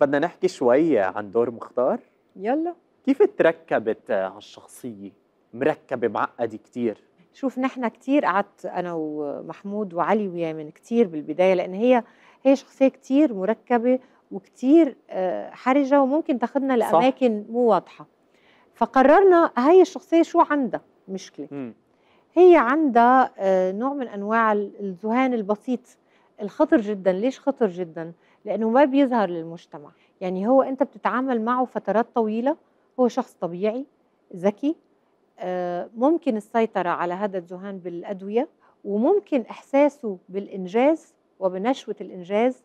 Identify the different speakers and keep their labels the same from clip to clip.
Speaker 1: بدنا نحكي شوي عن دور مختار يلا كيف تركبت هالشخصية؟ مركبة معقدة كتير
Speaker 2: شوف نحن كتير قعدت أنا ومحمود وعلي ويامن كتير بالبداية لأن هي هي شخصية كتير مركبة وكتير آه، حرجة وممكن تاخدنا لأماكن صح. مو واضحة فقررنا هاي الشخصية شو عندها مشكلة م. هي عندها آه، نوع من أنواع الذهان البسيط الخطر جدا ليش خطر جدا؟ لانه ما بيظهر للمجتمع يعني هو انت بتتعامل معه فترات طويله هو شخص طبيعي ذكي آه، ممكن السيطره على هذا الذهان بالادويه وممكن احساسه بالانجاز وبنشوه الانجاز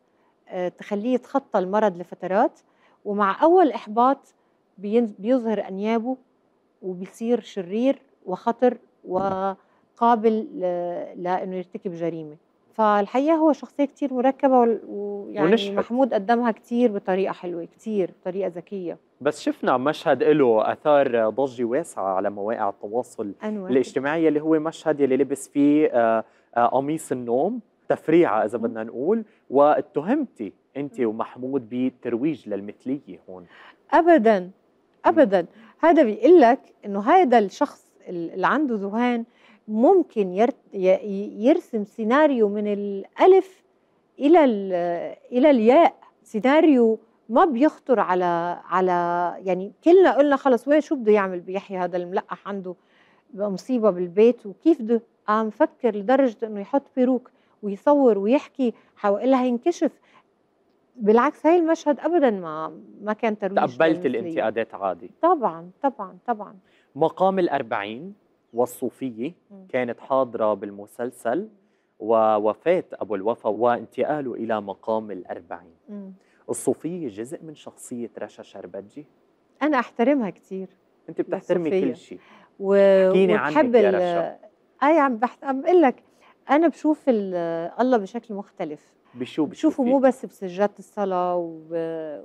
Speaker 2: آه، تخليه يتخطى المرض لفترات ومع اول احباط بيظهر انيابه وبيصير شرير وخطر وقابل لانه يرتكب جريمه فالحقيقه هو شخصيه كتير مركبه ويعني محمود قدمها كتير بطريقه حلوه كتير بطريقه ذكيه
Speaker 1: بس شفنا مشهد له اثار ضجه واسعه على مواقع التواصل الاجتماعي اللي هو مشهد يلي لبس فيه آه، آه، قميص النوم تفريعه اذا بدنا نقول واتهمتي انت ومحمود بترويج للمثليه هون
Speaker 2: ابدا ابدا هذا بيقول لك انه هذا الشخص اللي عنده ذهان ممكن يرسم سيناريو من الالف الى الى الياء سيناريو ما بيخطر على على يعني كلنا قلنا خلص وين شو بده يعمل بيحيى هذا الملقح عنده مصيبه بالبيت وكيف بده قام فكر لدرجه انه يحط بيروك ويصور ويحكي حوالها ينكشف بالعكس هاي المشهد ابدا ما ما كان ترويج تقبلت الانتقادات عادي طبعا طبعا طبعا
Speaker 1: مقام الأربعين والصوفية كانت حاضرة بالمسلسل ووفاة أبو الوفا وانتقاله إلى مقام الأربعين الصوفية جزء من شخصية رشا شربتجي
Speaker 2: أنا أحترمها كثير أنت بتحترمي الصوفية. كل شيء و... حكيني ال... يا رشا أي عم بحت... عم بقول لك أنا بشوف الله بشكل مختلف
Speaker 1: بشو بشوفه مو بس
Speaker 2: بسجادة الصلاة وب...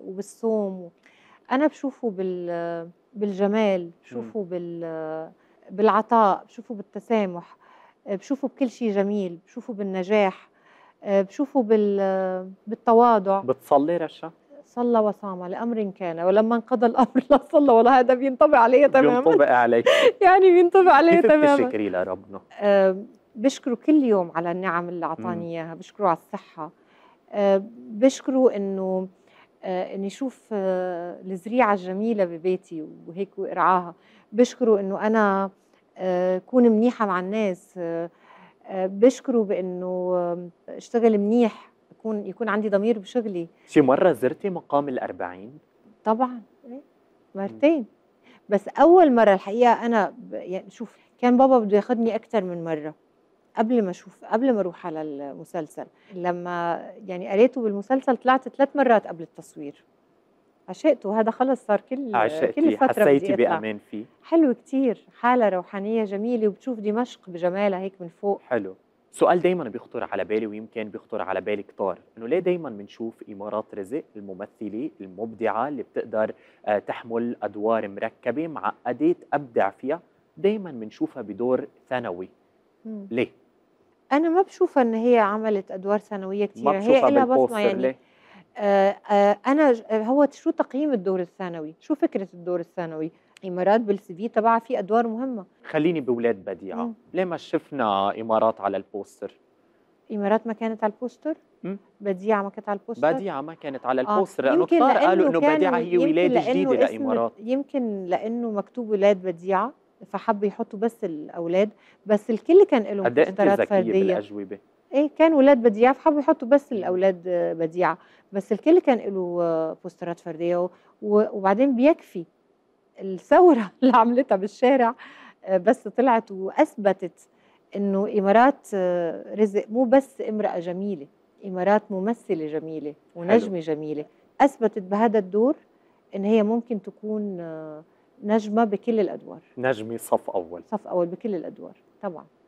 Speaker 2: وبالصوم أنا بشوفه بال... بالجمال بشوفه م. بال بالعطاء بشوفه بالتسامح آه، بشوفه بكل شيء جميل بشوفه بالنجاح آه، بشوفه بال... آه، بالتواضع
Speaker 1: بتصلي رشا؟
Speaker 2: صلى وصام لامر كان ولما انقضى الامر لا صلى ولا هذا بينطبق علي تماما بينطبق عليك يعني بينطبق علي تماما كيف
Speaker 1: بتشكري لربنا؟
Speaker 2: أه بشكره كل يوم على النعم اللي اعطاني اياها بشكره على الصحه أه بشكره انه آه، اني اشوف آه، الزريعه الجميله ببيتي وهيك وارعاها بشكره انه انا آه، كون منيحه مع الناس بشكره بانه اشتغل منيح يكون يكون عندي ضمير بشغلي
Speaker 1: شي مره زرتي مقام الأربعين؟
Speaker 2: طبعا إيه، مرتين بس اول مره الحقيقه انا يعني شوف كان بابا بده ياخذني اكثر من مره قبل ما اشوف قبل ما اروح على المسلسل لما يعني قريته بالمسلسل طلعت ثلاث مرات قبل التصوير عشقته هذا خلص صار كل عشقتي. كل فتره حسيتي بامان فيه حلو كثير حاله روحانيه جميله وبتشوف دمشق بجمالها هيك من فوق
Speaker 1: حلو سؤال دايما بيخطر على بالي ويمكن بيخطر على بالي كتار انه ليه دايما بنشوف امارات رزق الممثله المبدعه اللي بتقدر آه، تحمل ادوار مركبه معقده تبدع فيها دايما بنشوفها بدور ثانوي
Speaker 2: مم. ليه انا ما بشوفها ان هي عملت ادوار ثانويه كتير هي الا بصمه يعني ليه؟ آه، آه، انا آه، هو شو تقييم الدور الثانوي شو فكره الدور الثانوي امارات بالسي في تبعها في ادوار مهمه
Speaker 1: خليني بولاد بديعه مم. ليه ما شفنا امارات على البوستر
Speaker 2: امارات ما كانت على البوستر مم. بديعه ما كانت على البوستر بديعه ما كانت على البوستر آه. لانه كثار قالوا انه بديعه هي ولاده جديده لامارات يمكن لانه مكتوب ولاد بديعه فحب يحطوا بس الاولاد بس الكل كان له مشتريات إيه فرديه بالاجوبه ايه كان ولاد بديعه فحبوا يحطوا بس الاولاد بديعه بس الكل كان له بوسترات فرديه وبعدين بيكفي الثوره اللي عملتها بالشارع آه، بس طلعت واثبتت انه امارات آه، رزق مو بس امراه جميله امارات ممثله جميله ونجمه حلو. جميله اثبتت بهذا الدور ان هي ممكن تكون آه، نجمه بكل الادوار
Speaker 1: نجمه صف اول
Speaker 2: صف اول بكل الادوار طبعا